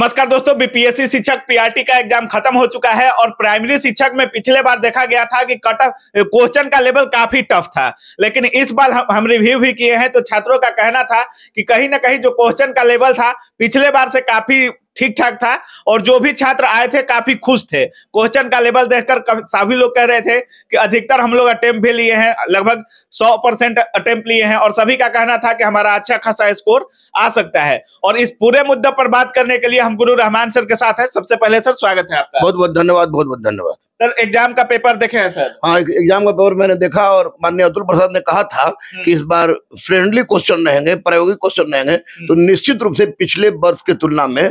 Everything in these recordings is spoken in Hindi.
नमस्कार दोस्तों बीपीएससी शिक्षक पीआरटी का एग्जाम खत्म हो चुका है और प्राइमरी शिक्षक में पिछले बार देखा गया था कि कट ऑफ क्वेश्चन का लेवल काफी टफ था लेकिन इस बार हम, हम रिव्यू भी किए हैं तो छात्रों का कहना था कि कहीं ना कहीं जो क्वेश्चन का लेवल था पिछले बार से काफी ठीक ठाक था और जो भी छात्र आए थे काफी खुश थे क्वेश्चन का लेवल देखकर सभी लोग कह रहे थे कि अधिकतर हम लोग अटेम्प्ट भी लिए हैं लगभग 100 परसेंट अटेम्प्ट लिए हैं और सभी का कहना था कि हमारा अच्छा खासा स्कोर आ सकता है और इस पूरे मुद्दे पर बात करने के लिए हम गुरु रहमान सर के साथ है सबसे पहले सर स्वागत है आपका बहुत बहुत धन्यवाद बहुत बहुत धन्यवाद सर एग्जाम का पेपर देखे हैं सर हाँ एग्जाम का पेपर मैंने देखा और माननीय अतुल प्रसाद ने कहा था हम्म। कि इस बार फ्रेंडली क्वेश्चन रहेंगे प्रायोगिक क्वेश्चन हम्म। रहेंगे तो निश्चित रूप से पिछले वर्ष की तुलना में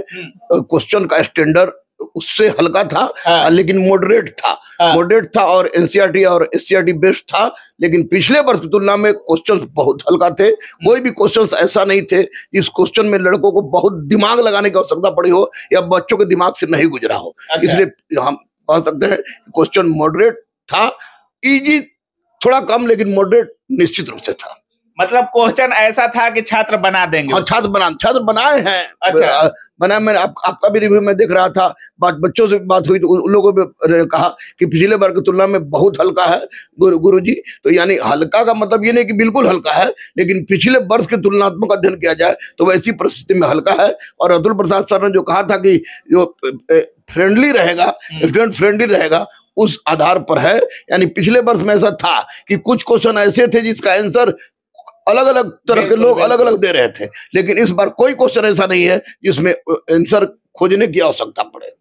क्वेश्चन हम्म। का स्टैंडर्ड उससे हल्का था हाँ। लेकिन मॉडरेट था हाँ। मॉडरेट था और एनसीआरटी और एससीआरटी बेस्ट था लेकिन पिछले वर्ष की तुलना में क्वेश्चन बहुत हल्का थे कोई भी क्वेश्चन ऐसा नहीं थे इस क्वेश्चन में लड़कों को बहुत दिमाग लगाने की आवश्यकता पड़ी हो या बच्चों के दिमाग से नहीं गुजरा हो अच्छा। इसलिए हम पहुंच सकते हैं क्वेश्चन मॉडरेट था इजी थोड़ा कम लेकिन मॉडरेट निश्चित रूप से था मतलब क्वेश्चन ऐसा था कि छात्र बना देंगे हाँ छात्र बना छात्र बनाए हैं अच्छा बनाए मैंने आप, आपका भी रिव्यू में देख रहा था बात बच्चों से बात हुई तो उन लोगों ने कहा कि पिछले बार की तुलना में बहुत हल्का है गुरु गुरु जी तो यानी हल्का का मतलब ये नहीं कि बिल्कुल हल्का है लेकिन पिछले वर्ष के तुलनात्मक अध्ययन किया जाए तो वैसी परिस्थिति में हल्का है और अतुल प्रसाद सर ने जो कहा था कि जो फ्रेंडली रहेगा स्टूडेंट हम्म। फ्रेंडली रहेगा उस आधार पर है यानी पिछले वर्ष में ऐसा था कि कुछ क्वेश्चन ऐसे थे जिसका आंसर अलग अलग तरह के लोग अलग अलग दे रहे थे लेकिन इस बार कोई क्वेश्चन ऐसा नहीं है जिसमें आंसर खोजने की आवश्यकता पड़े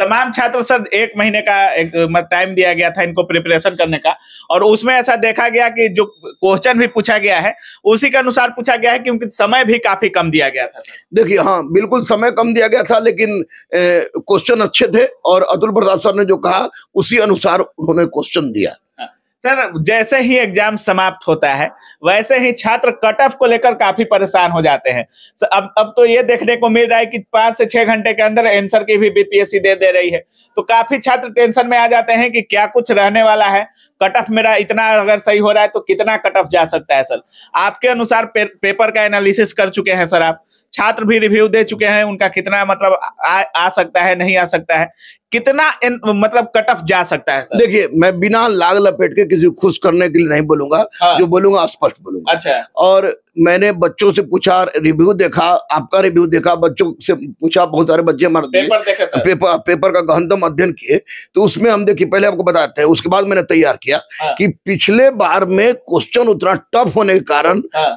तमाम छात्र सर एक महीने का एक टाइम दिया गया था इनको प्रिपरेशन करने का और उसमें ऐसा देखा गया कि जो क्वेश्चन भी पूछा गया है उसी के अनुसार पूछा गया है क्योंकि समय भी काफी कम दिया गया था देखिए हाँ बिल्कुल समय कम दिया गया था लेकिन क्वेश्चन अच्छे थे और अतुल प्रसाद सर ने जो कहा उसी अनुसार उन्होंने क्वेश्चन दिया हाँ। सर जैसे ही एग्जाम समाप्त होता है वैसे ही छात्र कट ऑफ को लेकर काफी परेशान हो जाते हैं सर अब अब तो ये देखने को मिल रहा है कि पांच से छह घंटे के अंदर एंसर की भी बीपीएससी दे दे रही है तो काफी छात्र टेंशन में आ जाते हैं कि क्या कुछ रहने वाला है कट ऑफ मेरा इतना अगर सही हो रहा है तो कितना कट ऑफ जा सकता है सर आपके अनुसार पे, पेपर का एनालिसिस कर चुके हैं सर आप छात्र भी रिव्यू दे चुके हैं उनका कितना मतलब आ, आ सकता है नहीं आ सकता है कितना इन, मतलब कट ऑफ जा सकता है देखिए मैं बिना लाग लपेट के किसी खुश करने के लिए नहीं बोलूंगा हाँ। जो बोलूंगा स्पष्ट बोलूंगा अच्छा और मैंने बच्चों से पूछा रिव्यू देखा आपका रिव्यू देखा बच्चों से पूछा बहुत सारे बच्चे हमारे पेपर देखे पेपर पेपर का गहनतम तो अध्ययन किए तो उसमें हम देखिए पहले आपको बताते हैं उसके बाद मैंने तैयार किया हाँ। कि पिछले बार में क्वेश्चन उतना टफ होने के कारण हाँ।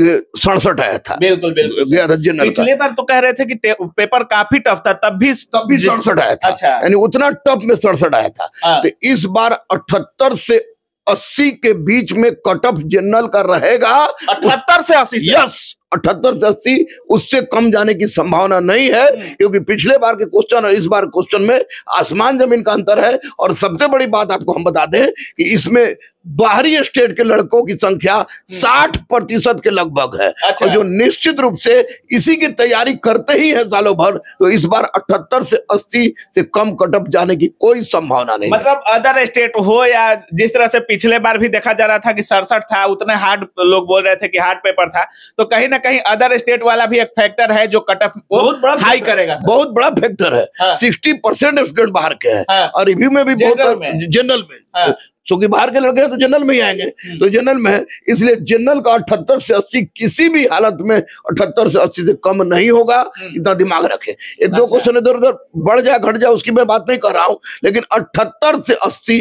सड़सठ आया था बिल्कुल बिल्कुल गया था जनरल पिछले बार तो कह रहे थे कि पेपर काफी टफ था तब भी तब भी सड़सठ आया था अच्छा। यानी उतना टफ में सड़सठ आया था हाँ। तो इस बार अठहत्तर से अस्सी के बीच में कट ऑफ जनरल का रहेगा अठहत्तर से अस्सी यस अठहत्तर से अस्सी उससे कम जाने की संभावना नहीं है हम्म। क्योंकि पिछले बार के क्वेश्चन और इस बार क्वेश्चन में आसमान जमीन का अंतर है और सबसे बड़ी बात आपको हम बता दें कि इसमें बाहरी स्टेट के लड़कों की संख्या 60 हम्म। प्रतिशत के लगभग है अच्छा। और जो निश्चित रूप से इसी की तैयारी करते ही है सालों भर तो इस बार अठहत्तर से अस्सी से कम कटअप जाने की कोई संभावना नहीं मतलब अदर स्टेट हो या जिस तरह से पिछले बार भी देखा जा रहा था कि सड़सठ था उतने हार्ड लोग बोल रहे थे कि हार्ड पेपर था तो कहीं ना ना कहीं अदर स्टेट वाला भी एक फैक्टर है जो कट ऑफ बहुत बड़ा हाई करेगा बहुत बड़ा फैक्टर है सिक्सटी परसेंट स्टूडेंट बाहर के हैं हाँ। और रिव्यू में भी बहुत जनरल में हाँ। क्योंकि बाहर के लड़के हैं तो जनरल में ही आएंगे हम्म। तो जनरल में है इसलिए जनरल का अठहत्तर से अस्सी किसी भी हालत में अठहत्तर से अस्सी से कम नहीं होगा हम्म। इतना दिमाग रखे ये दो क्वेश्चन इधर उधर बढ़ जाए घट जाए उसकी मैं बात नहीं कर रहा हूँ लेकिन अठहत्तर से अस्सी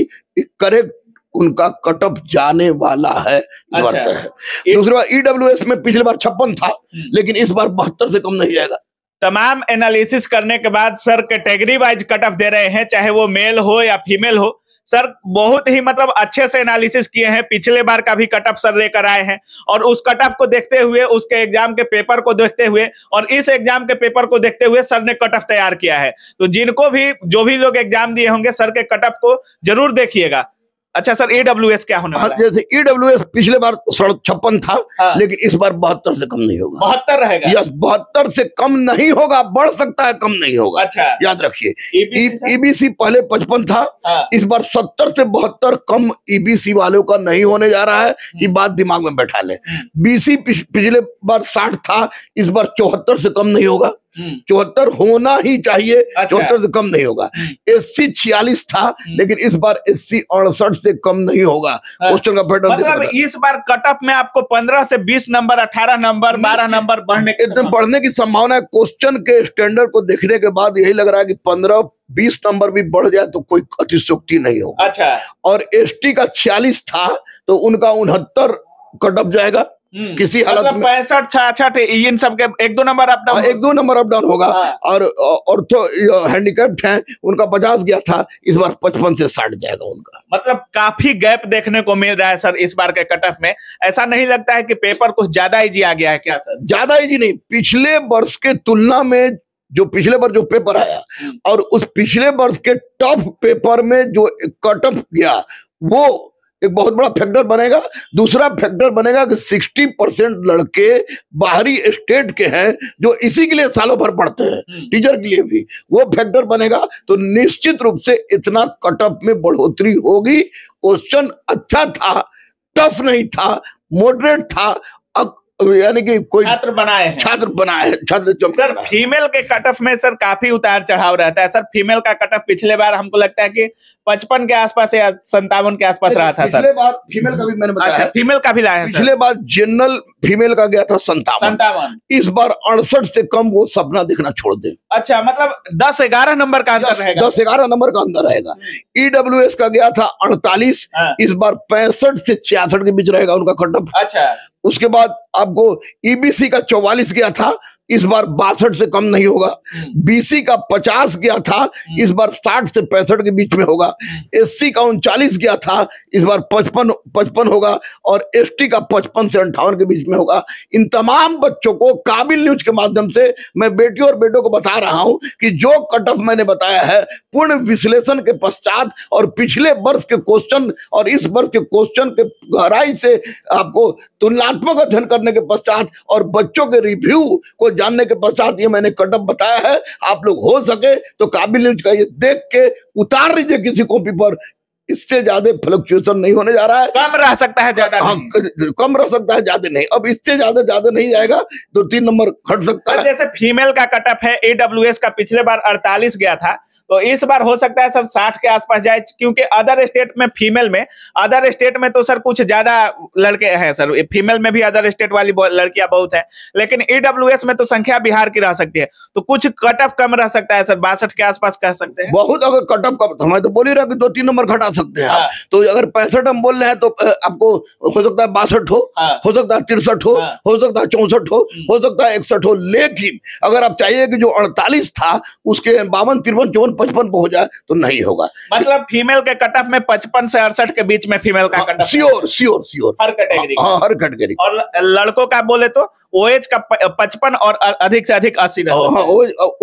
करेक्ट उनका कट ऑफ जाने वाला है अच्छा, है दूसरी बार ईडब्ल्यू e में पिछले बार छप्पन था हम्म। लेकिन इस बार बहत्तर से कम नहीं जाएगा तमाम एनालिसिस करने के बाद sir category wise cut off दे रहे हैं चाहे वो मेल हो या फीमेल हो सर बहुत ही मतलब अच्छे से एनालिसिस किए हैं पिछले बार का भी कट ऑफ सर लेकर आए हैं और उस कट ऑफ को देखते हुए उसके एग्जाम के पेपर को देखते हुए और इस एग्जाम के पेपर को देखते हुए सर ने कट ऑफ तैयार किया है तो जिनको भी जो भी लोग एग्जाम दिए होंगे सर के कट ऑफ को जरूर देखिएगा अच्छा सर एडब्ल्यू क्या होने वाला हाँ, जैसे ईडब्ल्यू पिछले बार छप्पन था हाँ। लेकिन इस बार बहत्तर से कम नहीं होगा बहत्तर रहेगा यस बहत्तर से कम नहीं होगा बढ़ सकता है कम नहीं होगा अच्छा याद रखिए ईबीसी e- e पहले पचपन था हाँ। इस बार सत्तर से बहत्तर कम ईबीसी e वालों का नहीं होने जा रहा है हम्म। ये बात दिमाग में बैठा ले बीसी हम्म। पिछले बार साठ था इस बार चौहत्तर से कम नहीं होगा चौहत्तर होना ही चाहिए अच्छा। चौहत्तर से कम नहीं होगा हम्म। एस सी छियालीस था हम्म। लेकिन इस बार एस सी अड़सठ से कम नहीं होगा क्वेश्चन हाँ। का पैटर्न मतलब इस बार कट ऑफ में आपको पंद्रह से बीस नंबर अठारह नंबर बारह नंबर बढ़ने इतने बढ़ने की संभावना है क्वेश्चन के स्टैंडर्ड को देखने के बाद यही लग रहा है कि पंद्रह बीस नंबर भी बढ़ जाए तो कोई अतिशोक्ति नहीं होगा अच्छा और एस का छियालीस था तो उनका उनहत्तर कट ऑफ जाएगा हम्म। किसी हालत मतलब में पैंसठ छाछठ इन सब के एक दो नंबर अपडाउन हाँ, एक दो नंबर अपडाउन डाउन होगा हाँ। और और तो हैंडीकैप्ड है उनका पचास गया था इस बार पचपन से साठ जाएगा उनका मतलब काफी गैप देखने को मिल रहा है सर इस बार के कट ऑफ में ऐसा नहीं लगता है कि पेपर कुछ ज्यादा इजी आ गया है क्या सर ज्यादा इजी नहीं पिछले वर्ष के तुलना में जो पिछले बार जो पेपर आया हम्म। और उस पिछले वर्ष के टॉप पेपर में जो कट ऑफ गया वो एक बहुत बड़ा फैक्टर बनेगा दूसरा फैक्टर बनेगा कि 60 परसेंट लड़के बाहरी स्टेट के हैं जो इसी के लिए सालों भर पढ़ते हैं टीचर हम्म। के लिए भी वो फैक्टर बनेगा तो निश्चित रूप से इतना कटअप में बढ़ोतरी होगी क्वेश्चन अच्छा था टफ नहीं था मॉडरेट था यानी कि कोई छात्र बनाए हैं छात्र बनाए छात्र सर फीमेल के कट ऑफ में सर काफी उतार चढ़ाव रहता है सर फीमेल का कट ऑफ पिछले बार हमको लगता है कि पचपन के आसपास या संतावन के आसपास रहा था सर पिछले बार फीमेल का भी मैंने बताया अच्छा, फीमेल का भी पिछले बार जनरल फीमेल का गया था संतावन संतावन इस बार अड़सठ से कम वो सपना दिखना छोड़ दे अच्छा मतलब दस ग्यारह नंबर का अंदर रहेगा दस ग्यारह नंबर का अंदर रहेगा ईडब्ल्यू e का गया था अड़तालीस हाँ। इस बार पैंसठ से छियासठ के बीच रहेगा उनका कट ऑफ अच्छा उसके बाद आपको ईबीसी e का चौवालीस गया था इस बार बासठ से कम नहीं होगा हम्म। बीसी का पचास गया था हम्म। इस बार साठ से पैंसठ के बीच में होगा हम्म। एससी का उनचालीस गया था इस बार पचपन पचपन होगा और एसटी का पचपन से अंठावन के बीच में होगा इन तमाम बच्चों को काबिल न्यूज के माध्यम से मैं बेटियों और बेटों को बता रहा हूं कि जो कट ऑफ मैंने बताया है पूर्ण विश्लेषण के पश्चात और पिछले वर्ष के क्वेश्चन और इस वर्ष के क्वेश्चन के गहराई से आपको तुलनात्मक अध्ययन करने के पश्चात और बच्चों के रिव्यू को जानने के पश्चात ये मैंने कटअप बताया है आप लोग हो सके तो काबिल का ये देख के उतार लीजिए किसी कॉपी पर इससे ज्यादा फ्लक्चुएशन नहीं होने जा रहा है कम रह सकता है ज्यादा हाँ, कम रह सकता है ज्यादा नहीं अब इससे ज्यादा ज्यादा नहीं जाएगा तो तीन नंबर घट सकता है जैसे फीमेल का कट ऑफ है एडब्ल्यू का पिछले बार अड़तालीस गया था तो इस बार हो सकता है सर साठ के आसपास जाए क्योंकि अदर स्टेट में फीमेल में अदर स्टेट में तो सर कुछ ज्यादा लड़के हैं सर फीमेल में भी अदर स्टेट वाली लड़कियां बहुत है लेकिन ईडब्ल्यू में तो संख्या बिहार की रह सकती है तो कुछ कट ऑफ कम रह सकता है सर बासठ के आसपास कह सकते हैं बहुत अगर कट ऑफ कम हमें तो, तो बोली रहा दो तीन नंबर घटा सकते हैं आप हाँ। तो अगर पैंसठ हम बोल रहे हैं तो आपको हो सकता है बासठ हो हाँ। हो सकता है तिरसठ हो हाँ। हो सकता है चौसठ हो हम्म। हो सकता है इकसठ हो लेकिन अगर आप चाहिए कि जो अड़तालीस था उसके बावन तिरवन चौवन पचपन पे हो जाए तो नहीं होगा मतलब फीमेल के कट ऑफ में पचपन से अड़सठ के बीच में फीमेल का cut off sure sure sure हर कैटेगरी हाँ हर कैटेगरी और लड़कों का बोले तो ओएज का पचपन और अधिक से अधिक अस्सी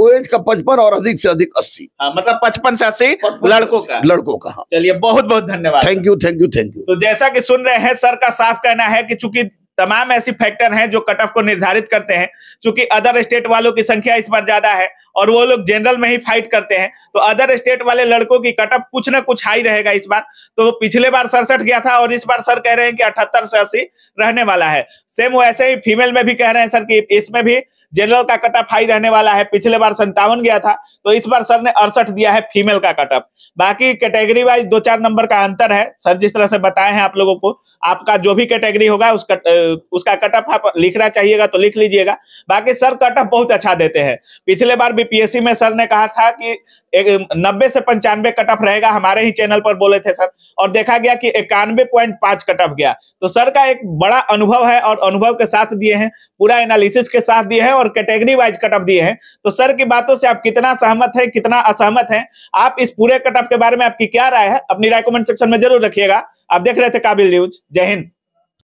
ओएज का पचपन और अधिक से अधिक अस्सी मतलब पचपन से अस्सी लड़कों का लड़कों का चलिए बहुत बहुत धन्यवाद thank you thank you thank you तो जैसा कि सुन रहे हैं सर का साफ कहना है कि चूंकि तमाम ऐसी फैक्टर हैं जो कट ऑफ को निर्धारित करते हैं क्योंकि अदर स्टेट वालों की संख्या इस बार ज्यादा है और वो लोग जनरल में ही फाइट करते हैं तो अदर स्टेट वाले लड़कों की कट ऑफ कुछ ना कुछ हाई रहेगा इस बार तो पिछले बार सड़सठ गया था और इस बार सर कह रहे हैं कि अठहत्तर से अस्सी रहने वाला है सेम वैसे ही फीमेल में भी कह रहे हैं सर की इसमें भी जनरल का कट ऑफ हाई रहने वाला है पिछले बार संतावन गया था तो इस बार सर ने अड़सठ दिया है फीमेल का कट ऑफ बाकी कैटेगरी वाइज दो चार नंबर का अंतर है सर जिस तरह से बताए हैं आप लोगों को आपका जो भी कैटेगरी होगा उस कट उसका कट ऑफ आप लिखना चाहिएगा तो लिख लीजिएगा बाकी सर कट ऑफ बहुत अच्छा देते हैं पिछले बार बीपीएससी में सर ने कहा था कि एक नब्बे से पंचानवे कट ऑफ रहेगा हमारे ही चैनल पर बोले थे सर और देखा गया कि इक्यानवे पॉइंट पांच कट ऑफ गया तो सर का एक बड़ा अनुभव है और अनुभव के साथ दिए हैं पूरा एनालिसिस के साथ दिए हैं और कैटेगरी वाइज कट ऑफ दिए हैं तो सर की बातों से आप कितना सहमत है कितना असहमत है आप इस पूरे कट ऑफ के बारे में आपकी क्या राय है अपनी राय कमेंट सेक्शन में जरूर रखिएगा आप देख रहे थे काबिल न्यूज जय हिंद